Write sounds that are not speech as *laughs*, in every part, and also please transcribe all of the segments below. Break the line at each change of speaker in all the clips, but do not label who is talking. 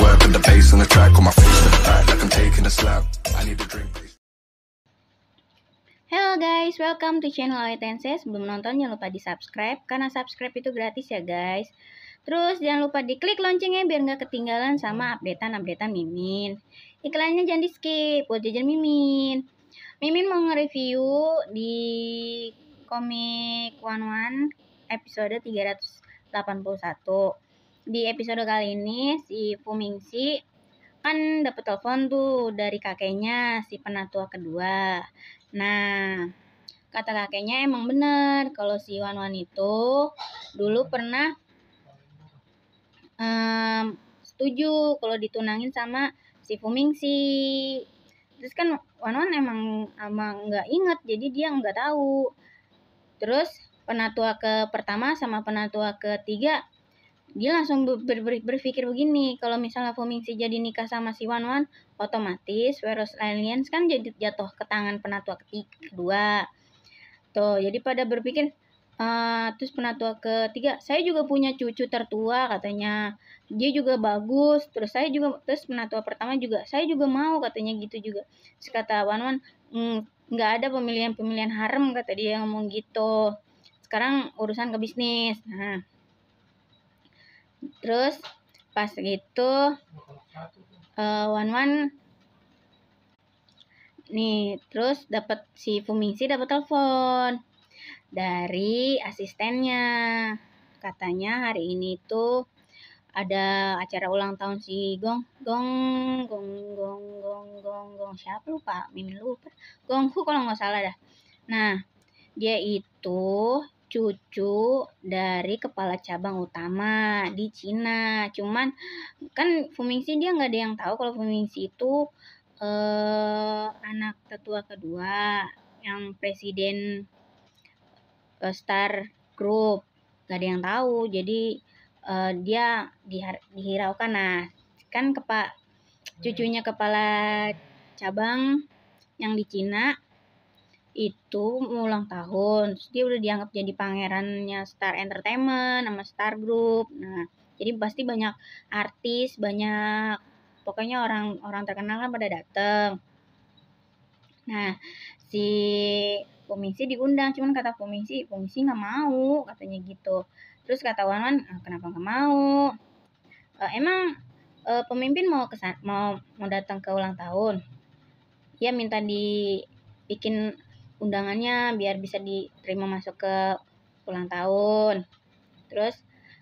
work the bass and the track on my face to the like I'm taking a slap. I need a drink. Hello guys, welcome to channel Oitense. Sebelum nonton jangan lupa di subscribe karena subscribe itu gratis ya guys. Terus jangan lupa di klik loncengnya biar nggak ketinggalan sama updatean-updatean Mimin. Iklannya jangan di skip buat jajan Mimin. Mimin mau nge-review di komik One One episode 381 di episode kali ini si Fumingsi kan dapat telepon tuh dari kakeknya si penatua kedua. Nah, kata kakeknya emang bener kalau si Wan Wan itu dulu pernah um, setuju kalau ditunangin sama si Fumingsi. Terus kan Wan Wan emang emang nggak inget jadi dia nggak tahu. Terus penatua ke pertama sama penatua ketiga dia langsung ber ber berpikir begini kalau misalnya Fumingsi jadi nikah sama si Wan Wan otomatis Virus Aliens kan jadi jatuh ke tangan penatua ketiga kedua tuh jadi pada berpikir uh, terus penatua ketiga saya juga punya cucu tertua katanya dia juga bagus terus saya juga terus penatua pertama juga saya juga mau katanya gitu juga terus kata Wan Wan hmm, nggak mm, ada pemilihan pemilihan harem kata dia ngomong gitu sekarang urusan ke bisnis nah terus pas gitu uh, eh, Wan Wan nih terus dapat si Fumingsi dapat telepon dari asistennya katanya hari ini tuh ada acara ulang tahun si Gong Gong Gong Gong Gong Gong Gong siapa lupa Mimin lupa Gonghu kalau nggak salah dah nah dia itu cucu dari kepala cabang utama di Cina. Cuman kan Fumingsi dia nggak ada yang tahu kalau Fumingsi itu eh, anak tetua kedua yang presiden eh, Star Group. Gak ada yang tahu. Jadi eh, dia dihar- dihiraukan. Nah, kan kepa cucunya kepala cabang yang di Cina itu ulang tahun Terus dia udah dianggap jadi pangerannya Star Entertainment sama Star Group nah jadi pasti banyak artis banyak pokoknya orang orang terkenal kan pada dateng nah si komisi diundang cuman kata komisi komisi nggak mau katanya gitu terus kata Wan ah, kenapa nggak mau e, emang e, pemimpin mau kesan mau mau datang ke ulang tahun dia minta dibikin undangannya biar bisa diterima masuk ke ulang tahun terus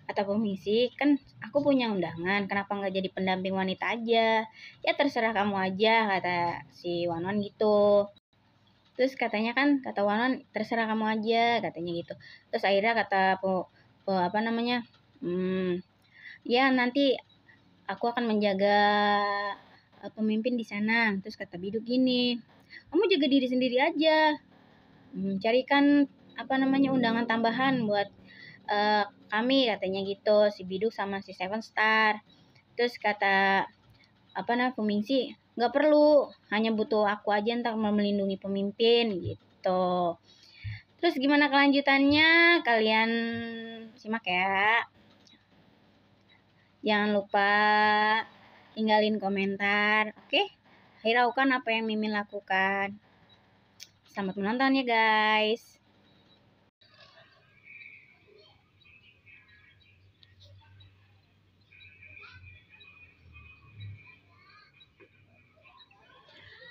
atau permisi kan aku punya undangan kenapa nggak jadi pendamping wanita aja ya terserah kamu aja kata si Wanwan gitu terus katanya kan kata Wanwan terserah kamu aja katanya gitu terus akhirnya kata po, po apa namanya hmm, ya nanti aku akan menjaga eh, pemimpin di sana terus kata biduk gini kamu jaga diri sendiri aja mencarikan hmm, carikan apa namanya, undangan tambahan buat, uh, kami katanya gitu, si Biduk sama si Seven Star. Terus kata, apa namanya, Pemingsi, "Nggak perlu, hanya butuh aku aja entar mau melindungi pemimpin," gitu. Terus gimana kelanjutannya? Kalian simak ya. Jangan lupa tinggalin komentar, oke? Hiraukan apa yang Mimin lakukan. Selamat menonton ya guys.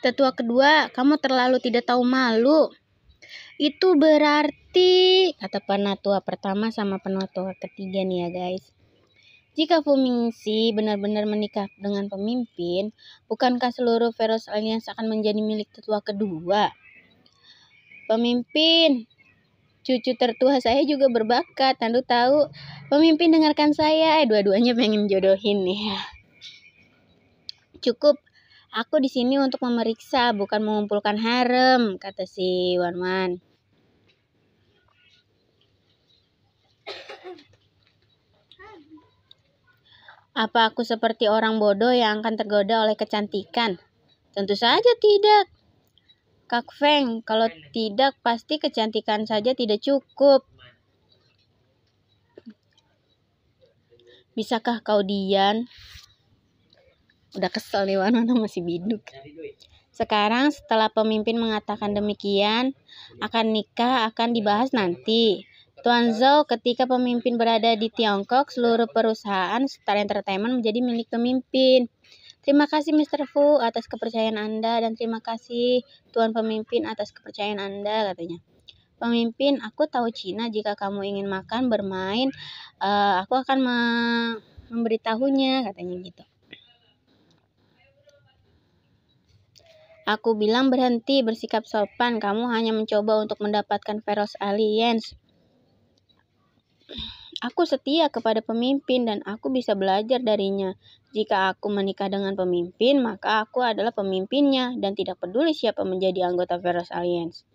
Tetua kedua, kamu terlalu tidak tahu malu. Itu berarti, kata penatua pertama sama penatua ketiga nih ya guys. Jika Fumingsi benar-benar menikah dengan pemimpin, bukankah seluruh Feroz Alliance akan menjadi milik tetua kedua? Pemimpin, cucu tertua saya juga berbakat. Tandu tahu, pemimpin dengarkan saya. Eh, dua-duanya pengen jodohin nih ya. Cukup, aku di sini untuk memeriksa, bukan mengumpulkan harem, kata si Wanwan. Apa aku seperti orang bodoh yang akan tergoda oleh kecantikan? Tentu saja tidak. Kak Feng, kalau tidak pasti kecantikan saja tidak cukup. Bisakah kau Dian? Udah kesel nih Wan, Wan masih biduk. Sekarang setelah pemimpin mengatakan demikian, akan nikah akan dibahas nanti. Tuan Zhou ketika pemimpin berada di Tiongkok, seluruh perusahaan Star Entertainment menjadi milik pemimpin. Terima kasih Mr. Fu atas kepercayaan Anda dan terima kasih Tuan Pemimpin atas kepercayaan Anda katanya. Pemimpin, aku tahu Cina jika kamu ingin makan, bermain, uh, aku akan me- memberitahunya katanya gitu. Aku bilang berhenti bersikap sopan, kamu hanya mencoba untuk mendapatkan Feroz Aliens. Aku setia kepada pemimpin dan aku bisa belajar darinya. Jika aku menikah dengan pemimpin, maka aku adalah pemimpinnya dan tidak peduli siapa menjadi anggota Veros Alliance.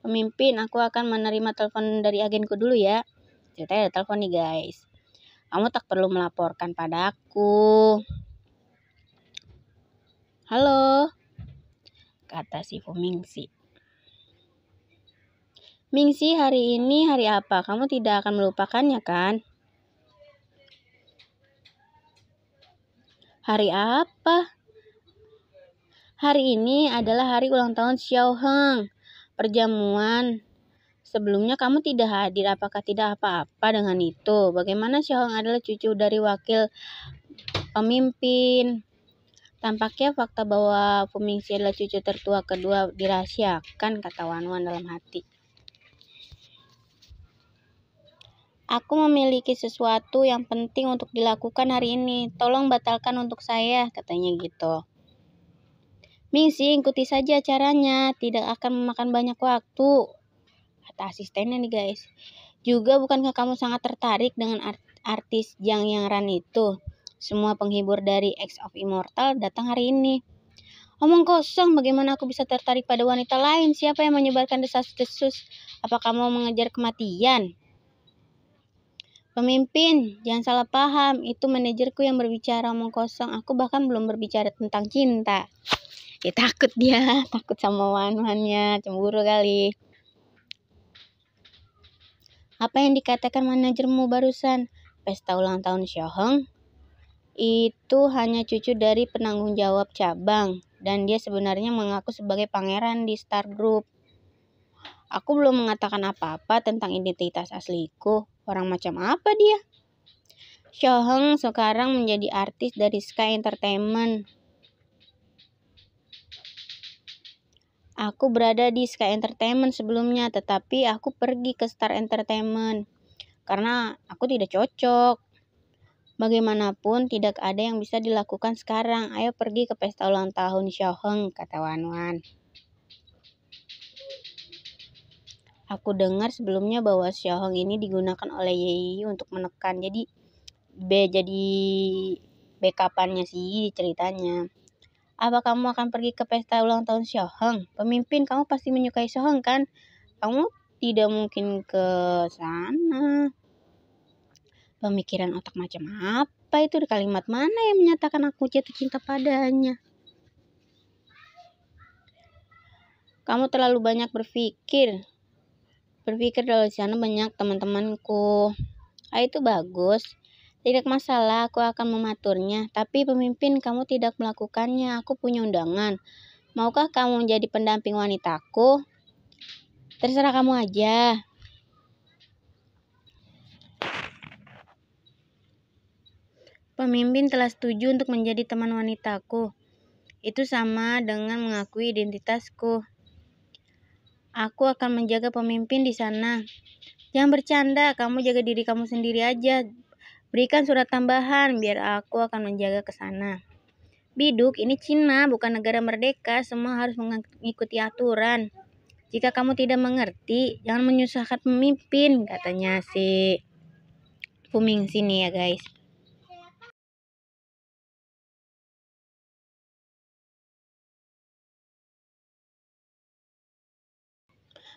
Pemimpin, aku akan menerima telepon dari agenku dulu ya. Ceritanya ada telepon nih guys. Kamu tak perlu melaporkan pada aku. Halo, kata si Fumingsi. Mingsi hari ini hari apa? Kamu tidak akan melupakannya kan? Hari apa? Hari ini adalah hari ulang tahun Xiao Heng. Perjamuan. Sebelumnya kamu tidak hadir, apakah tidak apa-apa dengan itu? Bagaimana Xiao Heng adalah cucu dari wakil pemimpin Tampaknya fakta bahwa Pemingsi adalah cucu tertua kedua dirahasiakan kata Wan Wan dalam hati. Aku memiliki sesuatu yang penting untuk dilakukan hari ini. Tolong batalkan untuk saya, katanya gitu. Mingsi, ikuti saja acaranya. Tidak akan memakan banyak waktu, kata asistennya nih guys. Juga bukankah kamu sangat tertarik dengan artis Jang Yang Ran itu? Semua penghibur dari X of Immortal datang hari ini. Omong kosong, bagaimana aku bisa tertarik pada wanita lain? Siapa yang menyebarkan desas-desus? Apa kamu mengejar kematian? Pemimpin, jangan salah paham, itu manajerku yang berbicara omong kosong. Aku bahkan belum berbicara tentang cinta. Ya takut dia, *laughs* takut sama wan-wannya, cemburu kali. Apa yang dikatakan manajermu barusan? Pesta ulang tahun Syoheng? Itu hanya cucu dari penanggung jawab cabang dan dia sebenarnya mengaku sebagai pangeran di Star Group. Aku belum mengatakan apa-apa tentang identitas asliku. Orang macam apa dia? Shoheng sekarang menjadi artis dari Sky Entertainment. Aku berada di Sky Entertainment sebelumnya, tetapi aku pergi ke Star Entertainment karena aku tidak cocok. Bagaimanapun tidak ada yang bisa dilakukan sekarang. Ayo pergi ke pesta ulang tahun Xiaoheng, kata Wan Wan. aku dengar sebelumnya bahwa Xiaohong ini digunakan oleh Yi untuk menekan jadi B jadi backupannya sih ceritanya apa kamu akan pergi ke pesta ulang tahun Xiaohong pemimpin kamu pasti menyukai Xiaohong kan kamu tidak mungkin ke sana pemikiran otak macam apa itu di kalimat mana yang menyatakan aku jatuh cinta padanya kamu terlalu banyak berpikir berpikir dari sana banyak teman-temanku. Ah itu bagus. Tidak masalah, aku akan mematurnya. Tapi pemimpin, kamu tidak melakukannya. Aku punya undangan. Maukah kamu menjadi pendamping wanitaku? Terserah kamu aja. Pemimpin telah setuju untuk menjadi teman wanitaku. Itu sama dengan mengakui identitasku. Aku akan menjaga pemimpin di sana. Jangan bercanda, kamu jaga diri kamu sendiri aja. Berikan surat tambahan biar aku akan menjaga ke sana. Biduk, ini Cina, bukan negara merdeka, semua harus mengikuti aturan. Jika kamu tidak mengerti, jangan menyusahkan pemimpin, katanya si Fuming sini ya guys.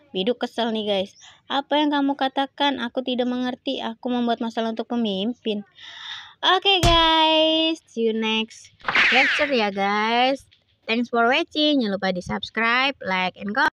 Biduk kesel nih guys. Apa yang kamu katakan? Aku tidak mengerti. Aku membuat masalah untuk pemimpin. Oke okay guys, see you next lecture ya guys. Thanks for watching. Jangan lupa di subscribe, like, and comment.